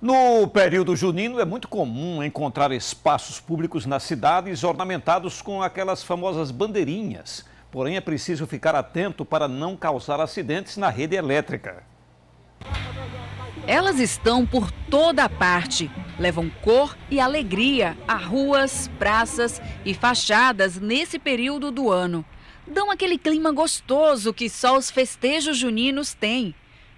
No período junino, é muito comum encontrar espaços públicos nas cidades ornamentados com aquelas famosas bandeirinhas. Porém, é preciso ficar atento para não causar acidentes na rede elétrica. Elas estão por toda a parte. Levam cor e alegria a ruas, praças e fachadas nesse período do ano. Dão aquele clima gostoso que só os festejos juninos têm.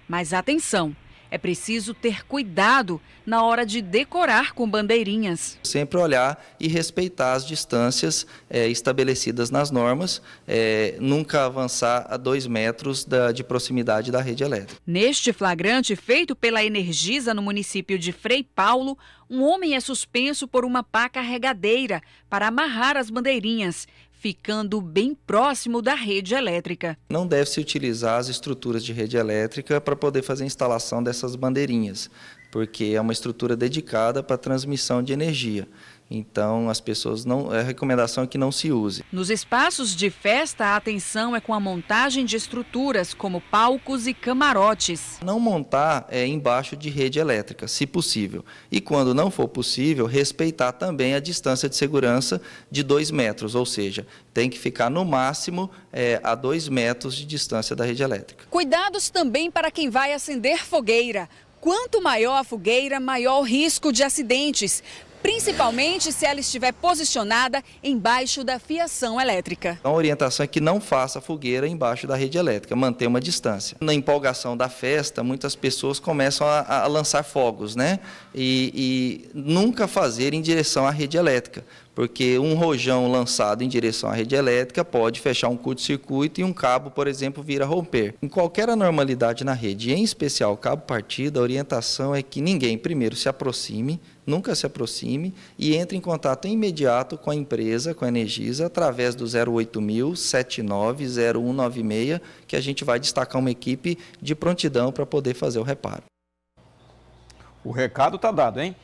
Mas atenção! É preciso ter cuidado na hora de decorar com bandeirinhas. Sempre olhar e respeitar as distâncias é, estabelecidas nas normas, é, nunca avançar a dois metros da, de proximidade da rede elétrica. Neste flagrante feito pela Energisa no município de Frei Paulo, um homem é suspenso por uma pá carregadeira para amarrar as bandeirinhas ficando bem próximo da rede elétrica. Não deve-se utilizar as estruturas de rede elétrica para poder fazer a instalação dessas bandeirinhas, porque é uma estrutura dedicada para transmissão de energia. Então, as pessoas não. A recomendação é que não se use. Nos espaços de festa, a atenção é com a montagem de estruturas, como palcos e camarotes. Não montar é, embaixo de rede elétrica, se possível. E quando não for possível, respeitar também a distância de segurança de 2 metros, ou seja, tem que ficar no máximo é, a 2 metros de distância da rede elétrica. Cuidados também para quem vai acender fogueira. Quanto maior a fogueira, maior o risco de acidentes principalmente se ela estiver posicionada embaixo da fiação elétrica. Então, a orientação é que não faça fogueira embaixo da rede elétrica, manter uma distância. Na empolgação da festa, muitas pessoas começam a, a lançar fogos, né? E, e nunca fazer em direção à rede elétrica, porque um rojão lançado em direção à rede elétrica pode fechar um curto-circuito e um cabo, por exemplo, vir a romper. Em qualquer anormalidade na rede, em especial cabo partido, a orientação é que ninguém primeiro se aproxime, nunca se aproxime e entre em contato imediato com a empresa, com a Energisa, através do 08000 790196, que a gente vai destacar uma equipe de prontidão para poder fazer o reparo. O recado está dado, hein?